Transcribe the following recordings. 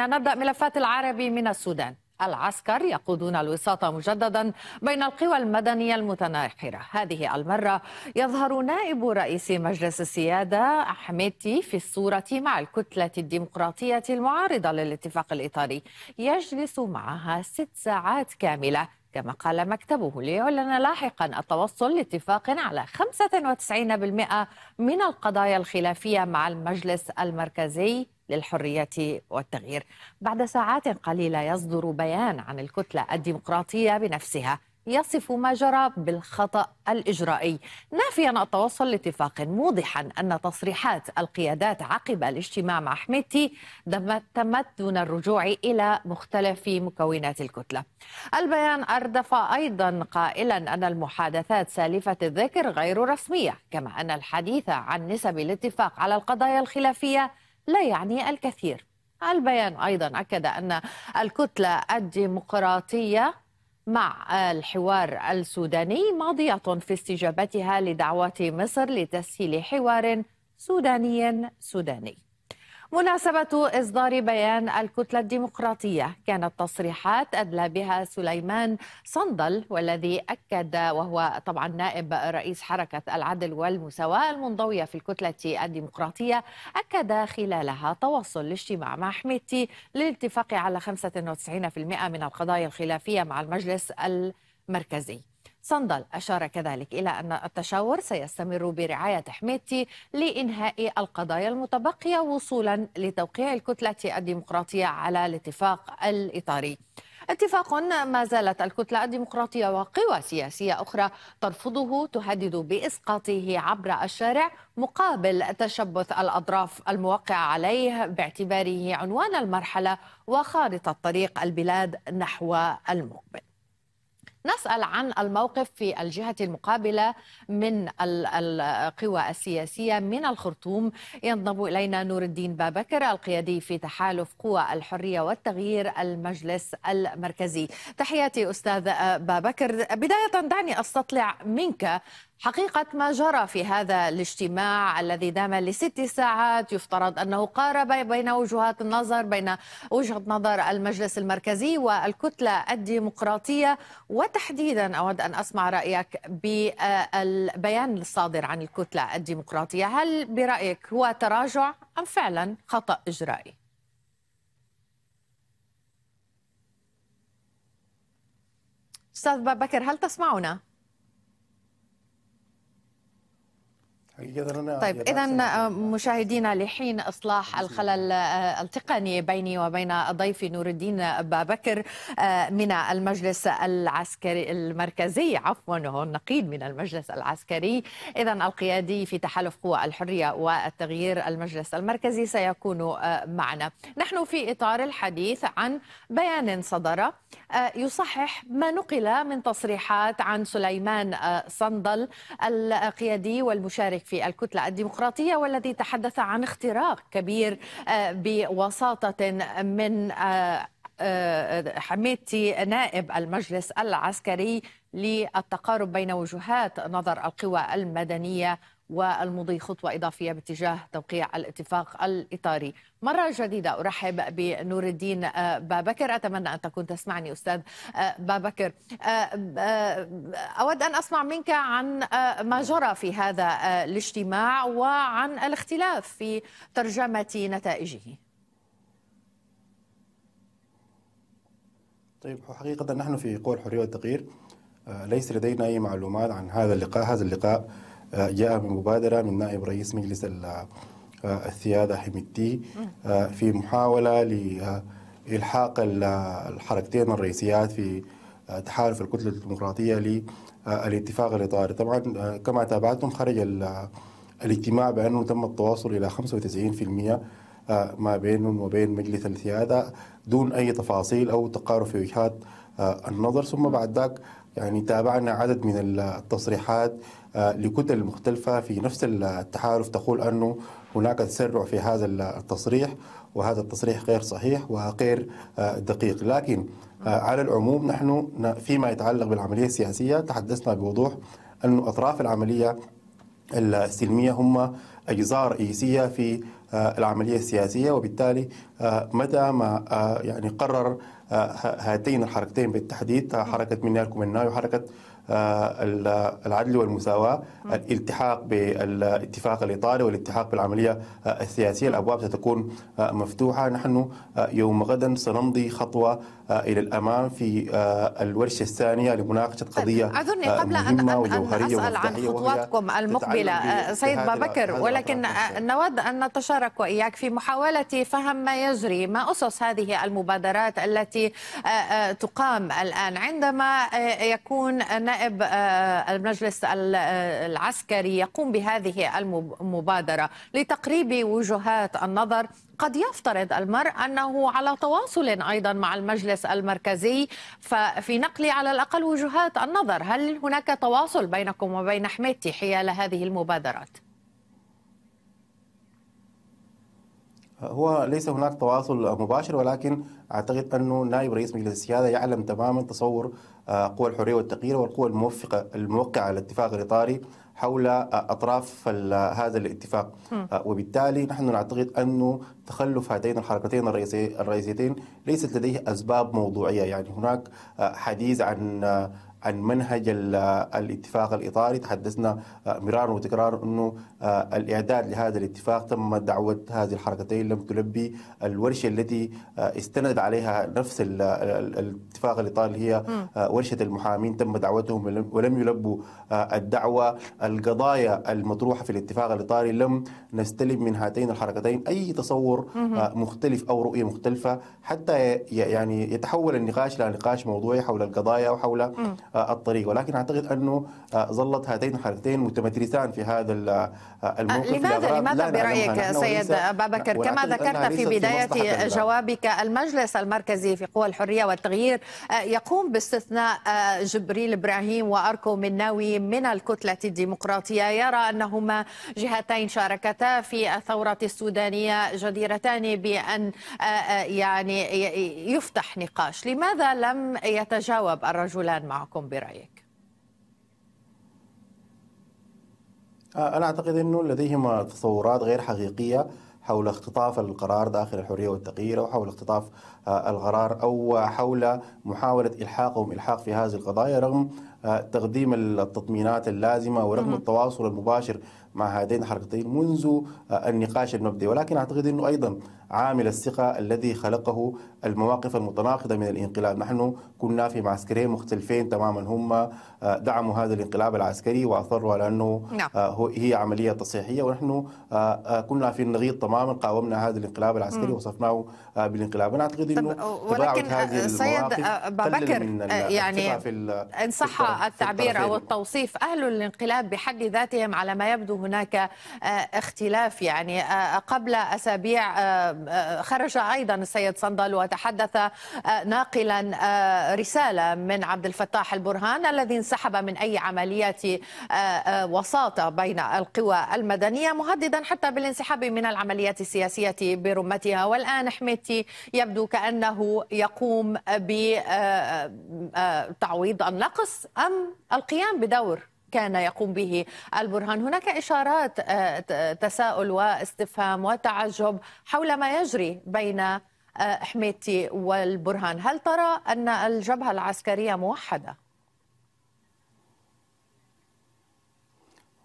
يعني نبدأ ملفات العربي من السودان العسكر يقودون الوساطة مجددا بين القوى المدنية المتناحرة هذه المرة يظهر نائب رئيس مجلس السيادة أحمدتي في الصورة مع الكتلة الديمقراطية المعارضة للاتفاق الإطاري يجلس معها ست ساعات كاملة كما قال مكتبه ليعلن لاحقا التوصل لاتفاق على 95% من القضايا الخلافية مع المجلس المركزي للحرية والتغيير بعد ساعات قليلة يصدر بيان عن الكتلة الديمقراطية بنفسها يصف ما جرى بالخطأ الإجرائي نافيا التوصل لاتفاق موضحا أن تصريحات القيادات عقب الاجتماع مع حميتي تمت دون الرجوع إلى مختلف مكونات الكتلة البيان أردف أيضا قائلا أن المحادثات سالفة الذكر غير رسمية كما أن الحديث عن نسب الاتفاق على القضايا الخلافية لا يعني الكثير البيان أيضا أكد أن الكتلة الديمقراطية مع الحوار السوداني ماضية في استجابتها لدعوات مصر لتسهيل حوار سوداني سوداني مناسبة إصدار بيان الكتلة الديمقراطية كانت تصريحات أدلى بها سليمان صندل والذي أكد وهو طبعا نائب رئيس حركة العدل والمساواة المنضوية في الكتلة الديمقراطية أكد خلالها توصل الاجتماع مع حميتي للاتفاق على 95% من القضايا الخلافية مع المجلس المركزي صندل أشار كذلك إلى أن التشاور سيستمر برعاية حميتي لإنهاء القضايا المتبقية وصولا لتوقيع الكتلة الديمقراطية على الاتفاق الإطاري اتفاق ما زالت الكتلة الديمقراطية وقوى سياسية أخرى ترفضه تهدد بإسقاطه عبر الشارع مقابل تشبث الأطراف الموقعة عليه باعتباره عنوان المرحلة وخارطة طريق البلاد نحو المقبل نسأل عن الموقف في الجهة المقابلة من القوى السياسية من الخرطوم ينضم إلينا نور الدين بابكر القيادي في تحالف قوى الحرية والتغيير المجلس المركزي تحياتي أستاذ بابكر بداية دعني أستطلع منك حقيقة ما جرى في هذا الاجتماع الذي دام لست ساعات يفترض أنه قارب بين وجهات النظر بين وجهة نظر المجلس المركزي والكتلة الديمقراطية وتحديدا أود أن أسمع رأيك بالبيان الصادر عن الكتلة الديمقراطية هل برأيك هو تراجع أم فعلا خطأ إجرائي؟ أستاذ بكر هل تسمعنا؟ طيب إذا آه، مشاهدينا لحين إصلاح الخلل آه، التقني بيني وبين ضيفي نور الدين آه، بابكر من المجلس العسكري المركزي عفوا هو النقيب من المجلس العسكري إذا القيادي في تحالف قوى الحرية والتغيير المجلس المركزي سيكون معنا نحن في إطار الحديث عن بيان صدر يصحح ما نقل من تصريحات عن سليمان صندل القيادي والمشارك في الكتلة الديمقراطية والذي تحدث عن اختراق كبير آه، بوساطة من آه، آه، حميتي نائب المجلس العسكري للتقارب بين وجهات نظر القوى المدنية والمضي خطوة إضافية باتجاه توقيع الاتفاق الإطاري مرة جديدة أرحب بنور الدين آه، بابكر أتمنى أن تكون تسمعني أستاذ آه، بابكر آه، أود أن أسمع منك عن ما جرى في هذا الاجتماع وعن الاختلاف في ترجمة نتائجه طيب حقيقة نحن في قوى الحرية والتغيير ليس لدينا أي معلومات عن هذا اللقاء هذا اللقاء جاء بمبادرة من نائب رئيس مجلس آه، السيادة حميدتي آه، في محاولة لإلحاق الحركتين الرئيسيات في آه، تحالف الكتلة الديمقراطية للاتفاق الإطاري طبعا كما تابعتم خرج الاجتماع بأنه تم التواصل إلى 95% ما بينهم وبين مجلس السيادة دون أي تفاصيل أو تقارب في وجهات النظر ثم بعد ذاك يعني تابعنا عدد من التصريحات آه، لكتل مختلفة في نفس التحالف تقول أنه هناك تسرع في هذا التصريح وهذا التصريح غير صحيح وغير آه، دقيق لكن آه، على العموم نحن فيما يتعلق بالعملية السياسية تحدثنا بوضوح أن أطراف العملية السلمية هم أجزاء رئيسية في آه، العملية السياسية وبالتالي آه، متى ما آه، يعني قرر هاتين الحركتين بالتحديد حركة منيار كومناي وحركة آه، العدل والمساواة الالتحاق بالاتفاق الإطاري والالتحاق بالعملية آه، السياسية الأبواب ستكون آه، مفتوحة نحن يوم غدا سنمضي خطوة إلى الأمام في الورشة الثانية لمناقشة طيب، قضية أعذرني قبل أن, أن أسأل عن خطواتكم المقبلة سيد بابكر ولكن نود أن نتشارك وإياك في محاولة فهم ما يجري ما أسس هذه المبادرات التي تقام الآن عندما يكون نائب آه، المجلس آه، العسكري يقوم بهذه المبادرة لتقريب وجهات النظر قد يفترض المرء أنه على تواصل أيضا مع المجلس المركزي ففي نقل على الأقل وجهات النظر هل هناك تواصل بينكم وبين حميتي حيال هذه المبادرات؟ هو ليس هناك تواصل مباشر ولكن اعتقد انه نائب رئيس مجلس السياده يعلم تماما تصور آه، قوى الحريه والتغيير والقوى الموفقه الموقعه على الاتفاق الاطاري حول آه، اطراف هذا الاتفاق آه، وبالتالي نحن نعتقد انه تخلف هاتين الحركتين الرئيسيتين ليست لديه اسباب موضوعيه يعني هناك حديث عن عن منهج الاتفاق الاطاري تحدثنا آه، مرارا وتكرارا انه آه، الاعداد لهذا الاتفاق تم دعوه هذه الحركتين لم تلبي الورشه التي آه، استند عليها نفس الاتفاق الاطاري اللي هي ورشه المحامين تم دعوتهم ولم يلبوا الدعوه القضايا المطروحه في الاتفاق الاطاري لم نستلم من هاتين الحركتين اي تصور مختلف او رؤيه مختلفه حتى يعني يتحول النقاش الى نقاش موضوعي حول القضايا وحول آه، الطريق ولكن أعتقد أنه آه، ظلت هاتين الحالتين متمترسان في هذا آه، الموقف لماذا لماذا برأيك سيد أبا بكر نعم، كما ذكرت في بداية جوابك المجلس المركزي في قوى الحرية والتغيير يقوم باستثناء جبريل إبراهيم وأركو مناوي من الكتلة الديمقراطية يرى أنهما جهتين شاركتا في الثورة السودانية جديرتان بأن يعني يفتح نقاش لماذا لم يتجاوب الرجلان معكم تحكم برأيك أنا أعتقد أنه لديهما تصورات غير حقيقية حول اختطاف القرار داخل الحريه والتغيير او حول اختطاف القرار او حول محاوله الحاقهم الحاق في هذه القضايا رغم تقديم التطمينات اللازمه ورغم التواصل المباشر مع هذين الحركتين منذ آه، النقاش المبدئي ولكن أعتقد أنه أيضا عامل الثقة الذي خلقه المواقف المتناقضة من الانقلاب نحن كنا في معسكرين مختلفين تماما هم آه، دعموا هذا الانقلاب العسكري وأصروا على أنه نعم. آه، هي عملية تصحيحية ونحن كنا في النغيط تماما قاومنا هذا الانقلاب العسكري وصفناه بالانقلاب أنا أعتقد أنه ولكن هذه سيد بكر يعني إن صح التعبير أو التوصيف أهل الانقلاب بحد ذاتهم على ما يبدو هناك آه، اختلاف يعني آه، قبل أسابيع آه، خرج أيضا السيد صندل وتحدث ناقلا رسالة من عبد الفتاح البرهان الذي انسحب من أي عمليات وساطة بين القوى المدنية مهددا حتى بالانسحاب من العمليات السياسية برمتها والآن حميتي يبدو كأنه يقوم بتعويض النقص أم القيام بدور كان يقوم به البرهان هناك إشارات آه، تساؤل واستفهام وتعجب حول ما يجري بين آه، حميتي والبرهان هل ترى أن الجبهة العسكرية موحدة؟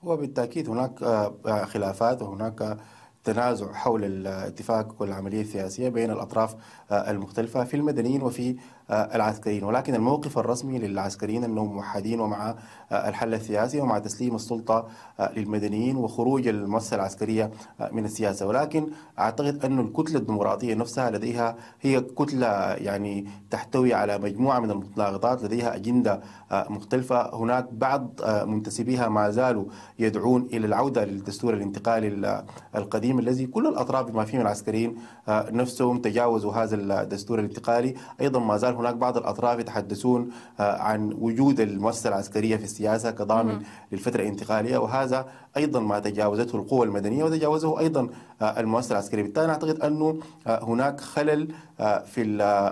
هو بالتأكيد هناك آه، خلافات وهناك تنازع حول الاتفاق والعملية السياسية بين الأطراف المختلفة في المدنيين وفي آه، العسكريين ولكن الموقف الرسمي للعسكريين أنهم موحدين ومع آه، الحل السياسي ومع تسليم السلطة آه، للمدنيين وخروج المؤسسة العسكرية من السياسة ولكن أعتقد أن الكتلة الديمقراطية نفسها لديها هي كتلة يعني تحتوي على مجموعة من المتناقضات لديها أجندة مختلفة هناك بعض منتسبيها ما زالوا يدعون إلى العودة للدستور الانتقالي القديم الذي كل الأطراف بما فيهم العسكريين نفسهم تجاوزوا هذا الدستور الانتقالي أيضا ما زال هناك بعض الأطراف يتحدثون آه، عن وجود المؤسسة العسكرية في السياسة كضامن للفترة الانتقالية وهذا أيضا ما تجاوزته القوى المدنية وتجاوزه أيضا آه، المؤسسة العسكرية بالتالي أعتقد أنه آه، هناك خلل في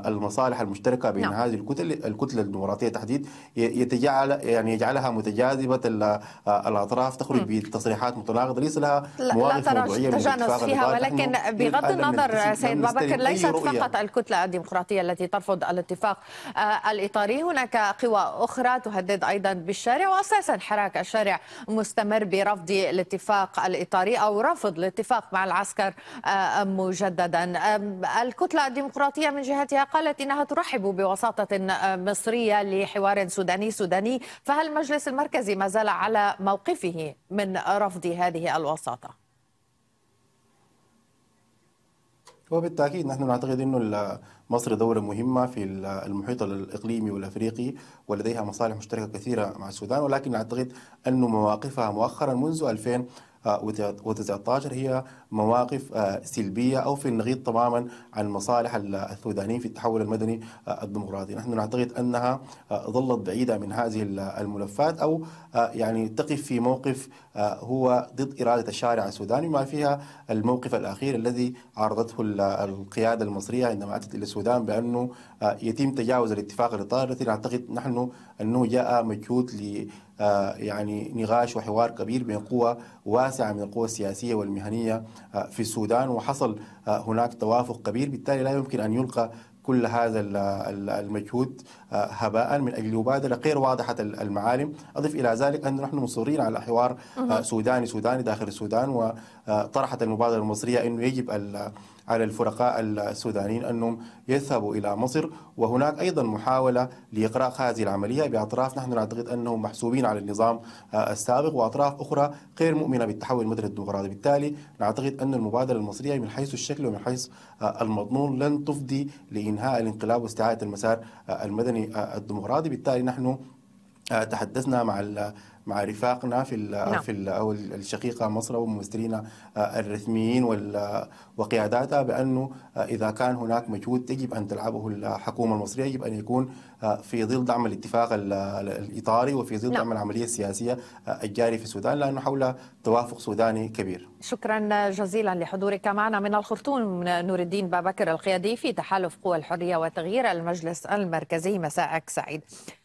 المصالح المشتركة بين نعم. هذه الكتل الكتلة الديمقراطية تحديد يتجعل يعني يجعلها متجاذبة الأطراف تخرج بتصريحات متناقضة ليس لها مواقف لا موضوعية تجانس فيها ولكن بغض النظر سيد بابكر ليست فقط الكتلة الديمقراطية التي ترفض الاتفاق الاتفاق آه، الإطاري هناك قوى أخرى تهدد أيضا بالشارع وأساسا حراك الشارع مستمر برفض الاتفاق الإطاري أو رفض الاتفاق مع العسكر آه، مجددا الكتلة الديمقراطية من جهتها قالت إنها ترحب بوساطة آه، مصرية لحوار سوداني سوداني فهل المجلس المركزي ما زال على موقفه من رفض هذه الوساطة؟ وبالتاكيد نحن نعتقد انه مصر دوله مهمه في المحيط الاقليمي والافريقي ولديها مصالح مشتركه كثيره مع السودان ولكن نعتقد ان مواقفها مؤخرا منذ 2019 هي مواقف آه، سلبية أو في النقيض تماما عن مصالح السودانيين في التحول المدني آه، الديمقراطي نحن نعتقد أنها آه، ظلت بعيدة من هذه الملفات أو يعني تقف في موقف هو ضد إرادة الشارع السوداني ما فيها الموقف الأخير الذي عرضته القيادة المصرية عندما أتت إلى السودان بأنه يتم تجاوز الاتفاق الإطاري التي نعتقد نحن أنه جاء مجهود ل يعني نقاش وحوار كبير بين قوى واسعة من القوى السياسية والمهنية آه، في السودان وحصل آه، هناك توافق كبير بالتالي لا يمكن أن يلقى كل هذا المجهود آه، هباء من اجل مبادره غير واضحه المعالم، اضف الى ذلك ان نحن مصرين على حوار سوداني سوداني داخل السودان طرحت المبادرة المصرية أنه يجب على الفرقاء السودانيين أنهم يذهبوا إلى مصر وهناك أيضا محاولة لإقراء هذه العملية بأطراف نحن نعتقد أنهم محسوبين على النظام آه، السابق وأطراف أخرى غير مؤمنة بالتحول المدني الديمقراطي بالتالي نعتقد أن المبادرة المصرية من حيث الشكل ومن حيث آه، المضمون لن تفضي لإنهاء الانقلاب واستعادة المسار آه، المدني الديمقراطي بالتالي نحن آه، تحدثنا مع مع رفاقنا في نعم. في او الشقيقه مصر وممثلينا آه، الرسميين وقياداتها بانه آه، اذا كان هناك مجهود يجب ان تلعبه الحكومه المصريه يجب ان يكون في ظل دعم الاتفاق الاطاري وفي ظل نعم. دعم العمليه السياسيه الجاري في السودان لانه حولها توافق سوداني كبير. شكرا جزيلا لحضورك معنا من الخرطوم نور الدين بابكر القيادي في تحالف قوى الحريه وتغيير المجلس المركزي مساءك سعيد.